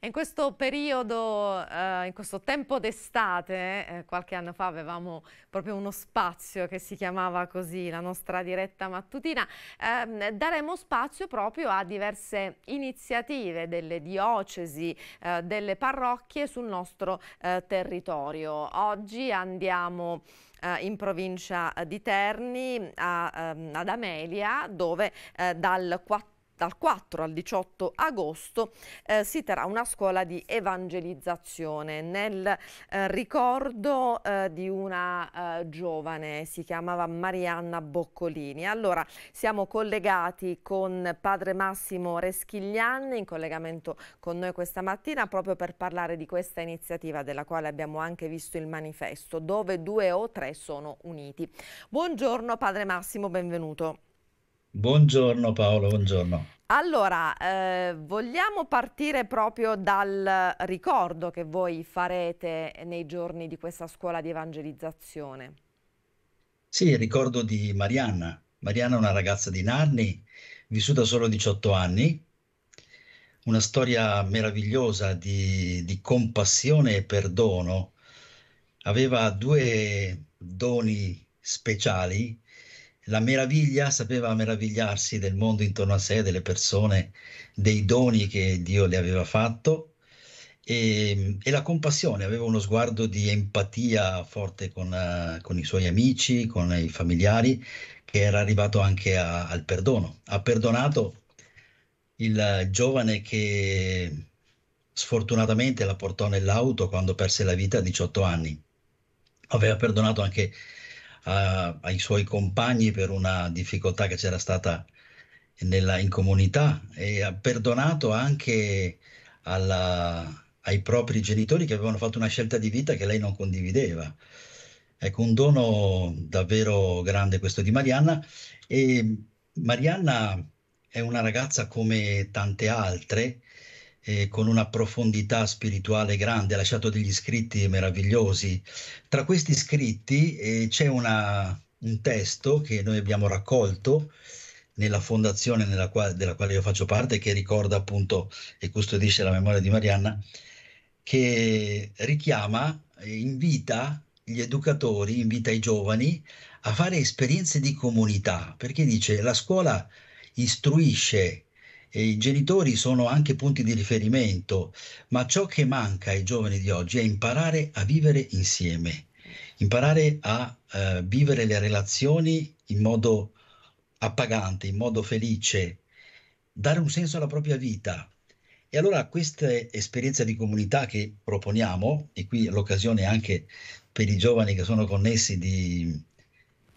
in questo periodo, eh, in questo tempo d'estate, eh, qualche anno fa avevamo proprio uno spazio che si chiamava così, la nostra diretta mattutina, eh, daremo spazio proprio a diverse iniziative delle diocesi, eh, delle parrocchie sul nostro eh, territorio. Oggi andiamo eh, in provincia di Terni, a, ehm, ad Amelia, dove dal 14 dal 4 al 18 agosto eh, si terrà una scuola di evangelizzazione nel eh, ricordo eh, di una eh, giovane, si chiamava Marianna Boccolini. Allora, siamo collegati con padre Massimo Reschiglian in collegamento con noi questa mattina proprio per parlare di questa iniziativa della quale abbiamo anche visto il manifesto, dove due o tre sono uniti. Buongiorno padre Massimo, benvenuto. Buongiorno Paolo, buongiorno. Allora, eh, vogliamo partire proprio dal ricordo che voi farete nei giorni di questa scuola di evangelizzazione. Sì, il ricordo di Marianna. Marianna è una ragazza di Narni, vissuta solo 18 anni, una storia meravigliosa di, di compassione e perdono. Aveva due doni speciali la meraviglia, sapeva meravigliarsi del mondo intorno a sé, delle persone, dei doni che Dio le aveva fatto e, ehm, e la compassione, aveva uno sguardo di empatia forte con, uh, con i suoi amici, con i familiari, che era arrivato anche a, al perdono. Ha perdonato il giovane che sfortunatamente la portò nell'auto quando perse la vita a 18 anni. Aveva perdonato anche a, ai suoi compagni per una difficoltà che c'era stata nella, in comunità e ha perdonato anche alla, ai propri genitori che avevano fatto una scelta di vita che lei non condivideva. Ecco, un dono davvero grande questo di Marianna. E Marianna è una ragazza come tante altre eh, con una profondità spirituale grande, ha lasciato degli scritti meravigliosi. Tra questi scritti eh, c'è una, un testo che noi abbiamo raccolto nella fondazione nella quale, della quale io faccio parte, che ricorda appunto e custodisce la memoria di Marianna, che richiama, eh, invita gli educatori, invita i giovani a fare esperienze di comunità, perché dice la scuola istruisce i genitori sono anche punti di riferimento, ma ciò che manca ai giovani di oggi è imparare a vivere insieme, imparare a eh, vivere le relazioni in modo appagante, in modo felice, dare un senso alla propria vita. E allora questa esperienza di comunità che proponiamo, e qui l'occasione anche per i giovani che sono connessi di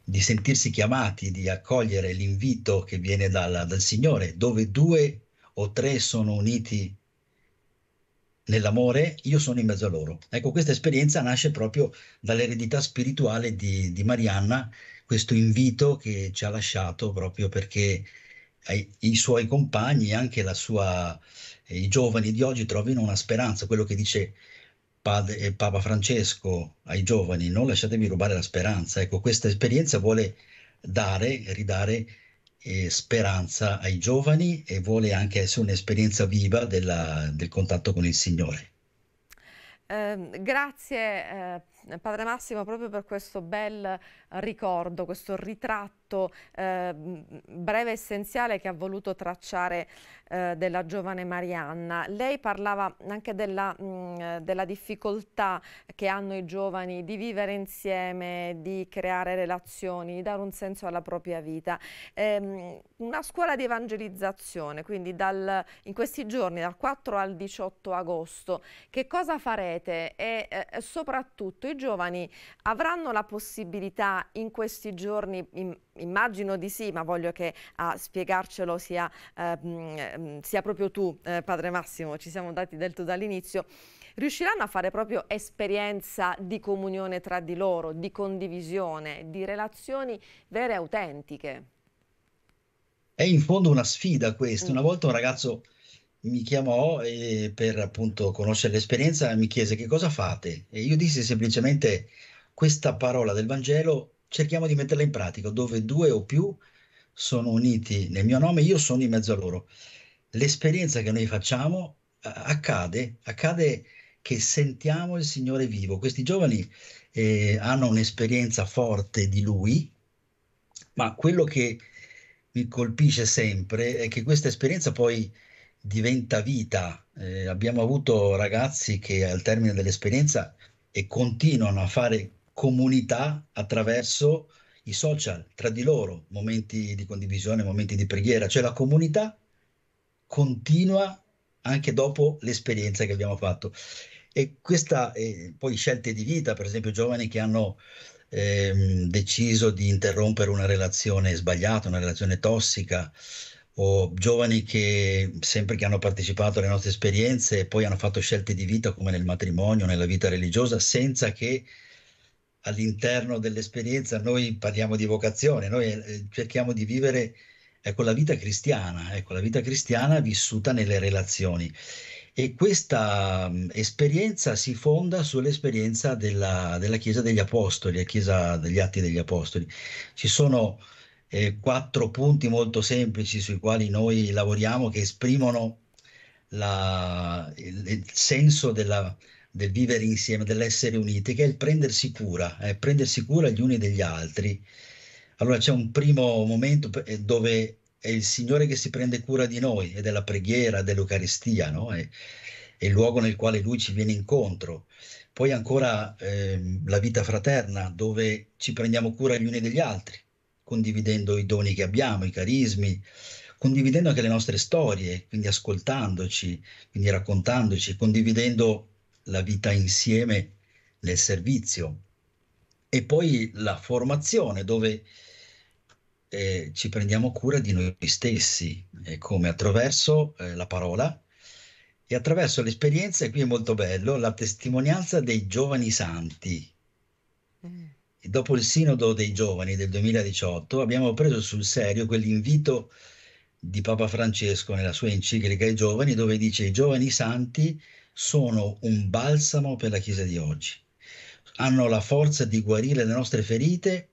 di sentirsi chiamati, di accogliere l'invito che viene dal, dal Signore, dove due o tre sono uniti nell'amore, io sono in mezzo a loro. Ecco, questa esperienza nasce proprio dall'eredità spirituale di, di Marianna, questo invito che ci ha lasciato proprio perché ai, i suoi compagni e anche sua, i giovani di oggi trovino una speranza, quello che dice padre, eh, Papa Francesco ai giovani, non lasciatevi rubare la speranza. Ecco, questa esperienza vuole dare, ridare eh, speranza ai giovani e vuole anche essere un'esperienza viva della, del contatto con il Signore. Eh, grazie eh, Padre Massimo proprio per questo bel ricordo, questo ritratto tratto eh, breve e essenziale che ha voluto tracciare eh, della giovane Marianna. Lei parlava anche della, mh, mm, della, difficoltà che hanno i giovani di vivere insieme, di creare relazioni, di dare un senso alla propria vita. Ehm, una scuola di evangelizzazione, quindi dal, in questi giorni, dal 4 al 18 agosto, che cosa farete? E eh, soprattutto i giovani avranno la possibilità in questi giorni, in, immagino di sì, ma voglio che a spiegarcelo sia, eh, sia proprio tu, eh, padre Massimo, ci siamo dati del tutto dall'inizio, riusciranno a fare proprio esperienza di comunione tra di loro, di condivisione, di relazioni vere e autentiche. È in fondo una sfida questa. Mm. Una volta un ragazzo mi chiamò e per appunto conoscere l'esperienza mi chiese che cosa fate e io dissi semplicemente questa parola del Vangelo cerchiamo di metterla in pratica, dove due o più sono uniti nel mio nome, io sono in mezzo a loro. L'esperienza che noi facciamo eh, accade, accade che sentiamo il Signore vivo. Questi giovani eh, hanno un'esperienza forte di Lui, ma quello che mi colpisce sempre è che questa esperienza poi diventa vita. Eh, abbiamo avuto ragazzi che al termine dell'esperienza e continuano a fare comunità attraverso i social, tra di loro, momenti di condivisione, momenti di preghiera, cioè la comunità continua anche dopo l'esperienza che abbiamo fatto. E questa, eh, poi scelte di vita, per esempio giovani che hanno ehm, deciso di interrompere una relazione sbagliata, una relazione tossica, o giovani che sempre che hanno partecipato alle nostre esperienze poi hanno fatto scelte di vita come nel matrimonio, nella vita religiosa, senza che all'interno dell'esperienza noi parliamo di vocazione, noi eh, cerchiamo di vivere ecco, la vita cristiana, ecco, la vita cristiana vissuta nelle relazioni. E questa mh, esperienza si fonda sull'esperienza della, della, Chiesa degli Apostoli, la Chiesa degli Atti degli Apostoli. Ci sono eh, quattro punti molto semplici sui quali noi lavoriamo che esprimono la, il, il senso della, del vivere insieme, dell'essere uniti, che è il prendersi cura, eh, prendersi cura gli uni degli altri. Allora c'è un primo momento eh, dove è il Signore che si prende cura di noi e della preghiera, dell'Eucaristia, no? è, è, il luogo nel quale Lui ci viene incontro. Poi ancora eh, la vita fraterna, dove ci prendiamo cura gli uni degli altri, condividendo i doni che abbiamo, i carismi, condividendo anche le nostre storie, quindi ascoltandoci, quindi raccontandoci, condividendo la vita insieme nel servizio. E poi la formazione dove eh, ci prendiamo cura di noi stessi, e come attraverso eh, la parola e attraverso l'esperienza, e qui è molto bello, la testimonianza dei giovani santi. Mm. E dopo il sinodo dei giovani del 2018 abbiamo preso sul serio quell'invito di Papa Francesco nella sua enciclica ai giovani dove dice i giovani santi sono un balsamo per la Chiesa di oggi. Hanno la forza di guarire le nostre ferite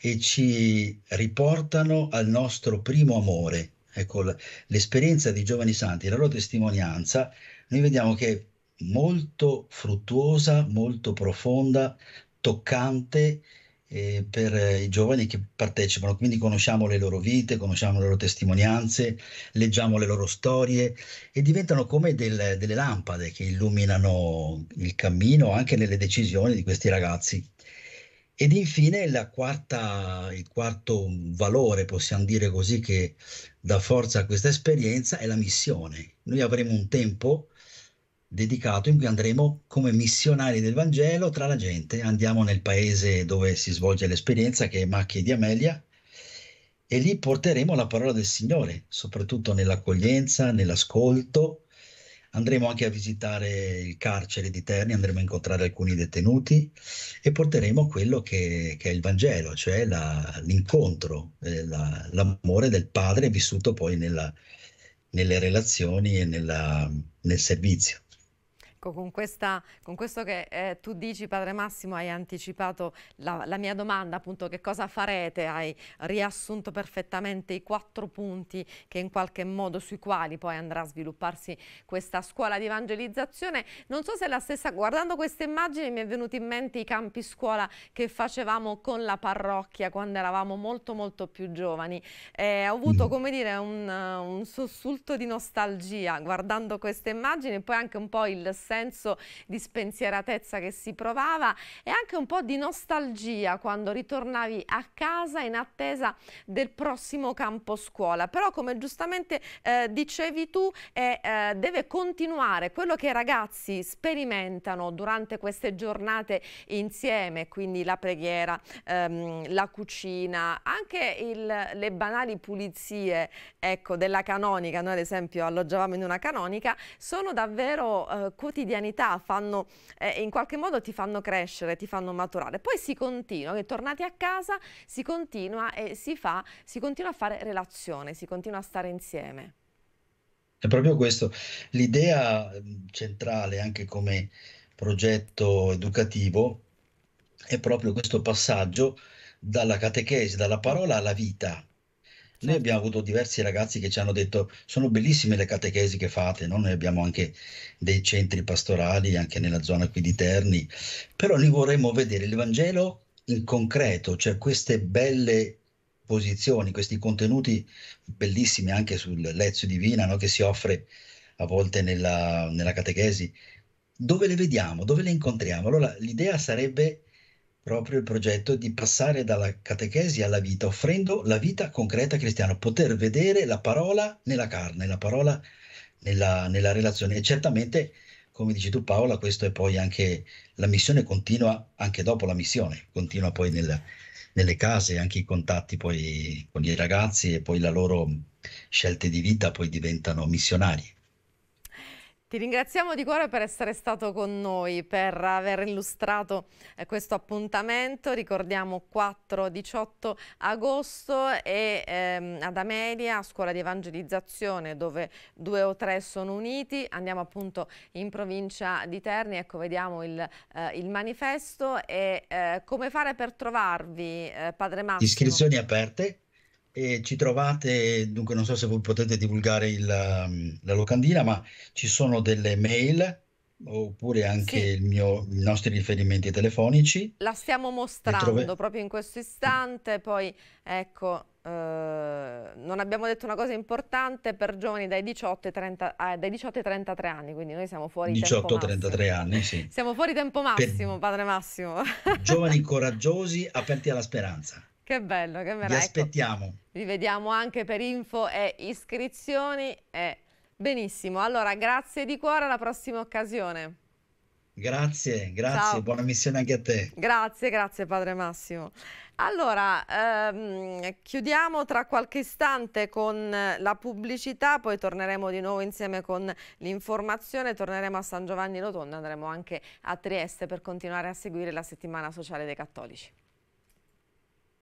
e ci riportano al nostro primo amore. Ecco, l'esperienza dei giovani santi, la loro testimonianza, noi vediamo che è molto fruttuosa, molto profonda, toccante eh, per i giovani che partecipano, quindi conosciamo le loro vite, conosciamo le loro testimonianze, leggiamo le loro storie e diventano come del, delle lampade che illuminano il cammino anche nelle decisioni di questi ragazzi. Ed infine quarta, il quarto valore, possiamo dire così, che dà forza a questa esperienza è la missione. Noi avremo un tempo dedicato in cui andremo come missionari del Vangelo tra la gente. Andiamo nel paese dove si svolge l'esperienza, che è Macchie di Amelia, e lì porteremo la parola del Signore, soprattutto nell'accoglienza, nell'ascolto. Andremo anche a visitare il carcere di Terni, andremo a incontrare alcuni detenuti e porteremo quello che, che è il Vangelo, cioè la, l'incontro, eh, la, l'amore del Padre vissuto poi nella, nelle relazioni e nella, nel servizio. Ecco, con, questa, con questo che eh, tu dici, Padre Massimo, hai anticipato la, la, mia domanda, appunto, che cosa farete? Hai riassunto perfettamente i quattro punti che in qualche modo sui quali poi andrà a svilupparsi questa scuola di evangelizzazione. Non so se la stessa, guardando queste immagini mi è venuto in mente i campi scuola che facevamo con la parrocchia quando eravamo molto molto più giovani. Eh, ho avuto, mm. come dire, un, un sussulto di nostalgia guardando queste immagini e poi anche un po' il senso senso di spensieratezza che si provava e anche un po' di nostalgia quando ritornavi a casa in attesa del prossimo campo scuola. Però come giustamente eh, dicevi tu eh, eh, deve continuare quello che i ragazzi sperimentano durante queste giornate insieme, quindi la preghiera, ehm, la cucina, anche il, le banali pulizie ecco, della canonica, noi ad esempio alloggiavamo in una canonica, sono davvero eh, quotidiane quotidianità fanno, eh, in qualche modo ti fanno crescere, ti fanno maturare. Poi si continua, tornati a casa si continua e si fa, si continua a fare relazione, si continua a stare insieme. È proprio questo, l'idea mm, centrale anche come progetto educativo è proprio questo passaggio dalla catechesi, dalla parola alla vita, noi abbiamo avuto diversi ragazzi che ci hanno detto sono bellissime le catechesi che fate, no? noi abbiamo anche dei centri pastorali anche nella zona qui di Terni, però noi vorremmo vedere il Vangelo in concreto, cioè queste belle posizioni, questi contenuti bellissimi anche sul Lezio Divina no? che si offre a volte nella, nella catechesi, dove le vediamo, dove le incontriamo? Allora l'idea sarebbe proprio il progetto di passare dalla catechesi alla vita, offrendo la vita concreta cristiana, poter vedere la parola nella carne, la parola nella, nella relazione. E certamente, come dici tu Paola, questa è poi anche la missione continua, anche dopo la missione, continua poi nel, nelle case, anche i contatti poi con i ragazzi e poi la loro scelte di vita poi diventano missionari. Ti ringraziamo di cuore per essere stato con noi, per aver illustrato eh, questo appuntamento. Ricordiamo 4-18 agosto e ehm, ad Amelia, scuola di evangelizzazione, dove due o tre sono uniti. Andiamo appunto in provincia di Terni, ecco vediamo il, eh, il manifesto e eh, come fare per trovarvi, eh, Padre Massimo. Iscrizioni aperte e ci trovate, dunque non so se voi potete divulgare il, mm, la locandina, ma ci sono delle mail oppure anche sì. mio, i nostri riferimenti telefonici. La stiamo mostrando trove... proprio in questo istante, poi ecco, eh, non abbiamo detto una cosa importante per giovani dai 18 ai, eh, ah, 33 anni, quindi noi siamo fuori 18 33 anni, sì. Siamo fuori tempo massimo, per... padre Massimo. Giovani coraggiosi, aperti alla speranza. Che bello, che meraviglia. Vi ecco, aspettiamo. Ecco, vi vediamo anche per info e iscrizioni. E benissimo, allora grazie di cuore, alla prossima occasione. Grazie, grazie, Ciao. buona missione anche a te. Grazie, grazie padre Massimo. Allora, ehm, chiudiamo tra qualche istante con la pubblicità, poi torneremo di nuovo insieme con l'informazione, torneremo a San Giovanni Rotondo, andremo anche a Trieste per continuare a seguire la settimana sociale dei cattolici.